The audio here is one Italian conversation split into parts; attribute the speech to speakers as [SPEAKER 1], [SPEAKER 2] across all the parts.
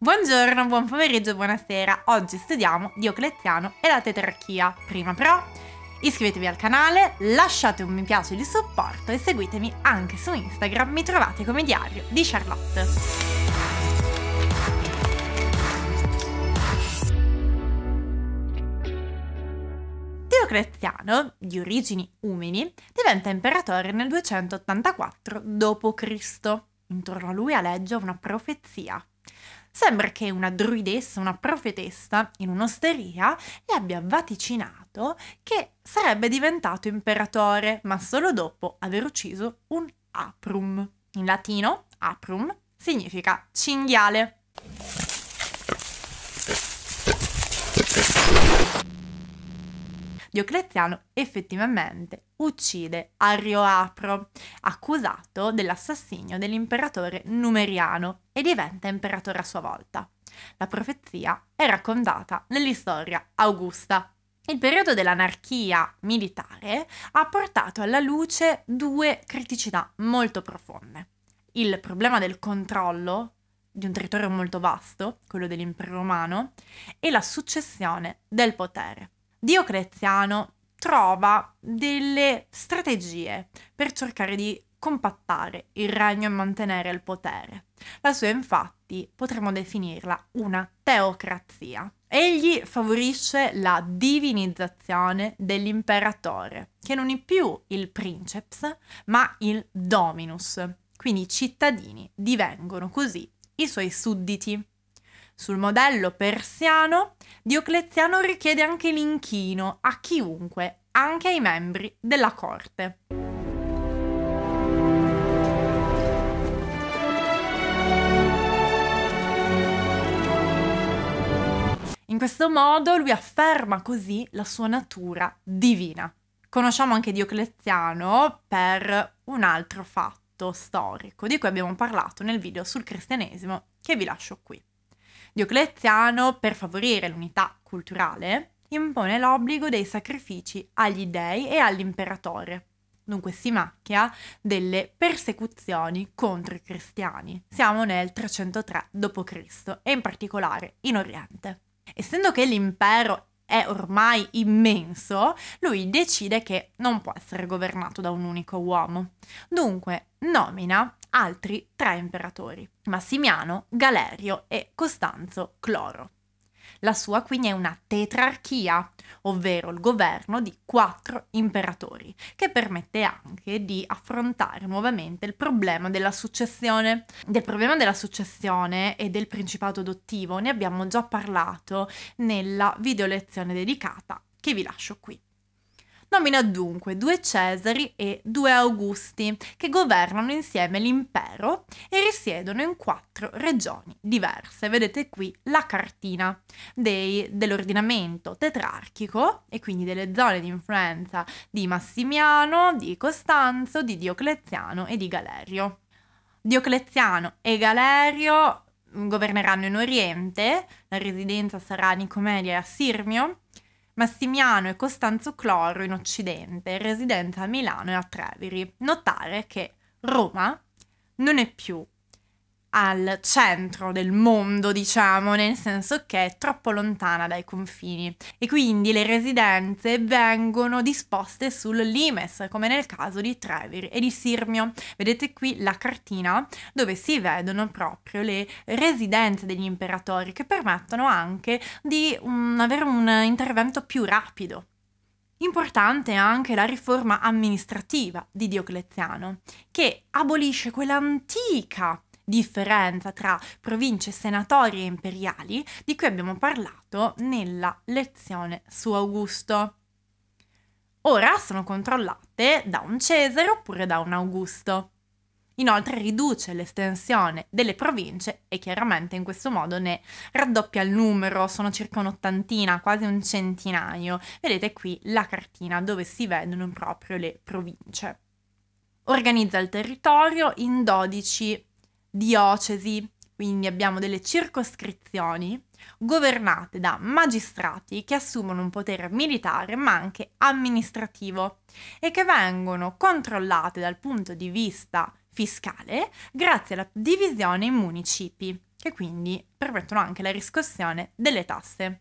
[SPEAKER 1] Buongiorno, buon pomeriggio, buonasera. Oggi studiamo Diocleziano e la tetrarchia. Prima però iscrivetevi al canale, lasciate un mi piace di supporto e seguitemi anche su Instagram, mi trovate come diario di Charlotte. Diocleziano, di origini umili, diventa imperatore nel 284 d.C. Intorno a lui aleggia una profezia Sembra che una druidessa, una profetessa, in un'osteria, gli abbia vaticinato che sarebbe diventato imperatore, ma solo dopo aver ucciso un aprum. In latino, aprum significa cinghiale. Diocleziano effettivamente uccide Arioapro, accusato dell'assassinio dell'imperatore numeriano, e diventa imperatore a sua volta. La profezia è raccontata nell'istoria Augusta. Il periodo dell'anarchia militare ha portato alla luce due criticità molto profonde. Il problema del controllo di un territorio molto vasto, quello dell'impero romano, e la successione del potere. Diocleziano trova delle strategie per cercare di compattare il regno e mantenere il potere. La sua infatti potremmo definirla una teocrazia. Egli favorisce la divinizzazione dell'imperatore, che non è più il princeps, ma il dominus. Quindi i cittadini divengono così i suoi sudditi. Sul modello persiano, Diocleziano richiede anche l'inchino a chiunque, anche ai membri della corte. In questo modo lui afferma così la sua natura divina. Conosciamo anche Diocleziano per un altro fatto storico di cui abbiamo parlato nel video sul cristianesimo che vi lascio qui. Diocleziano, per favorire l'unità culturale, impone l'obbligo dei sacrifici agli dèi e all'imperatore. Dunque si macchia delle persecuzioni contro i cristiani. Siamo nel 303 d.C. e in particolare in Oriente. Essendo che l'impero è ormai immenso, lui decide che non può essere governato da un unico uomo. Dunque nomina altri tre imperatori, Massimiano, Galerio e Costanzo Cloro. La sua quindi è una tetrarchia, ovvero il governo di quattro imperatori, che permette anche di affrontare nuovamente il problema della successione. Del problema della successione e del principato adottivo ne abbiamo già parlato nella video lezione dedicata che vi lascio qui. Nomina dunque due Cesari e due Augusti che governano insieme l'impero e risiedono in quattro regioni diverse. Vedete qui la cartina dei, dell'ordinamento tetrarchico e quindi delle zone di influenza di Massimiano, di Costanzo, di Diocleziano e di Galerio. Diocleziano e Galerio mm, governeranno in Oriente, la residenza sarà Nicomedia a Sirmio, Massimiano e Costanzo Cloro in Occidente, residente a Milano e a Treviri. Notare che Roma non è più al centro del mondo, diciamo, nel senso che è troppo lontana dai confini e quindi le residenze vengono disposte sul limes, come nel caso di Trevir e di Sirmio. Vedete qui la cartina dove si vedono proprio le residenze degli imperatori che permettono anche di um, avere un intervento più rapido. Importante è anche la riforma amministrativa di Diocleziano, che abolisce quell'antica differenza tra province senatorie e imperiali di cui abbiamo parlato nella lezione su Augusto. Ora sono controllate da un Cesare oppure da un Augusto. Inoltre riduce l'estensione delle province e chiaramente in questo modo ne raddoppia il numero, sono circa un'ottantina, quasi un centinaio. Vedete qui la cartina dove si vedono proprio le province. Organizza il territorio in 12 diocesi, quindi abbiamo delle circoscrizioni governate da magistrati che assumono un potere militare ma anche amministrativo e che vengono controllate dal punto di vista fiscale grazie alla divisione in municipi che quindi permettono anche la riscossione delle tasse.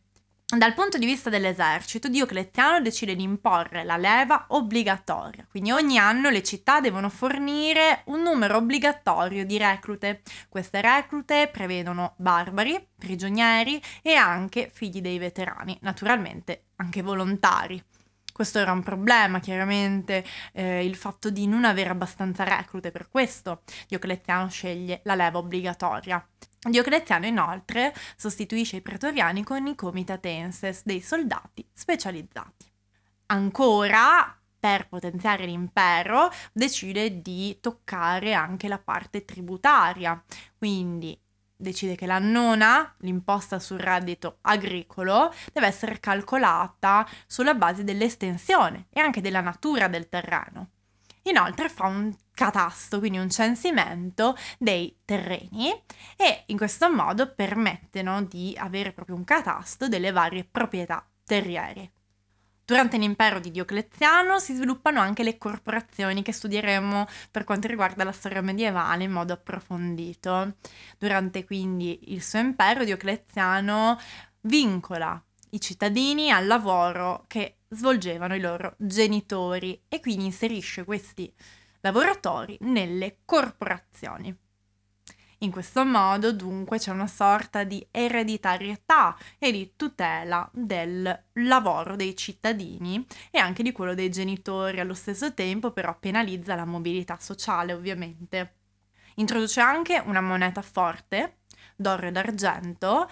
[SPEAKER 1] Dal punto di vista dell'esercito, Diocleziano decide di imporre la leva obbligatoria, quindi ogni anno le città devono fornire un numero obbligatorio di reclute. Queste reclute prevedono barbari, prigionieri e anche figli dei veterani, naturalmente anche volontari. Questo era un problema, chiaramente, eh, il fatto di non avere abbastanza reclute, per questo Diocleziano sceglie la leva obbligatoria. Diocleziano inoltre sostituisce i pretoriani con i comitatenses, dei soldati specializzati. Ancora, per potenziare l'impero, decide di toccare anche la parte tributaria, quindi decide che la nona, l'imposta sul reddito agricolo, deve essere calcolata sulla base dell'estensione e anche della natura del terreno. Inoltre fa un catasto, quindi un censimento dei terreni e in questo modo permettono di avere proprio un catasto delle varie proprietà terriere. Durante l'impero di Diocleziano si sviluppano anche le corporazioni che studieremo per quanto riguarda la storia medievale in modo approfondito. Durante quindi il suo impero Diocleziano vincola i cittadini al lavoro che svolgevano i loro genitori e quindi inserisce questi lavoratori nelle corporazioni. In questo modo dunque c'è una sorta di ereditarietà e di tutela del lavoro dei cittadini e anche di quello dei genitori, allo stesso tempo però penalizza la mobilità sociale ovviamente. Introduce anche una moneta forte, d'oro e d'argento,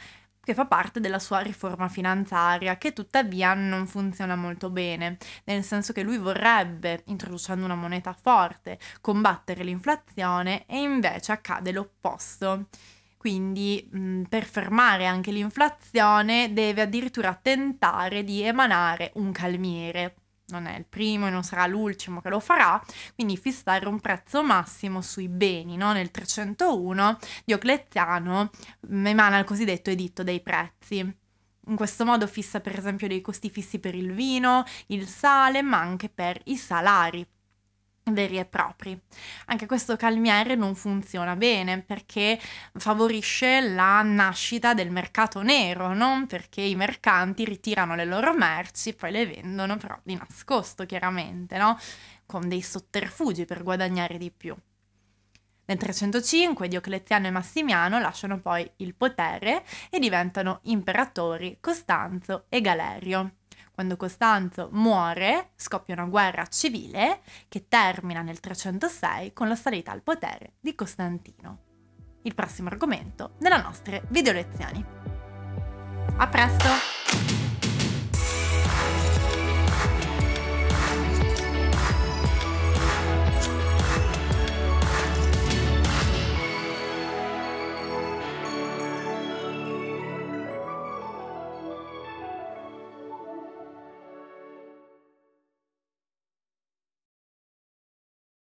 [SPEAKER 1] che fa parte della sua riforma finanziaria, che tuttavia non funziona molto bene, nel senso che lui vorrebbe, introducendo una moneta forte, combattere l'inflazione e invece accade l'opposto. Quindi mh, mm, per fermare anche l'inflazione deve addirittura tentare di emanare un calmiere, non è il primo e non sarà l'ultimo che lo farà, quindi fissare un prezzo massimo sui beni. No? Nel 301 Diocleziano emana il cosiddetto editto dei prezzi. In questo modo fissa per esempio dei costi fissi per il vino, il sale, ma anche per i salari veri e propri. Anche questo calmiere non funziona bene perché favorisce la nascita del mercato nero, no? perché i mercanti ritirano le loro merci e poi le vendono però di nascosto chiaramente, no? con dei sotterfugi per guadagnare di più. Nel 305 Diocleziano e Massimiano lasciano poi il potere e diventano imperatori Costanzo e Galerio. Quando Costanzo muore, scoppia una guerra civile che termina nel 306 con la salita al potere di Costantino. Il prossimo argomento nelle nostre video lezioni. A presto!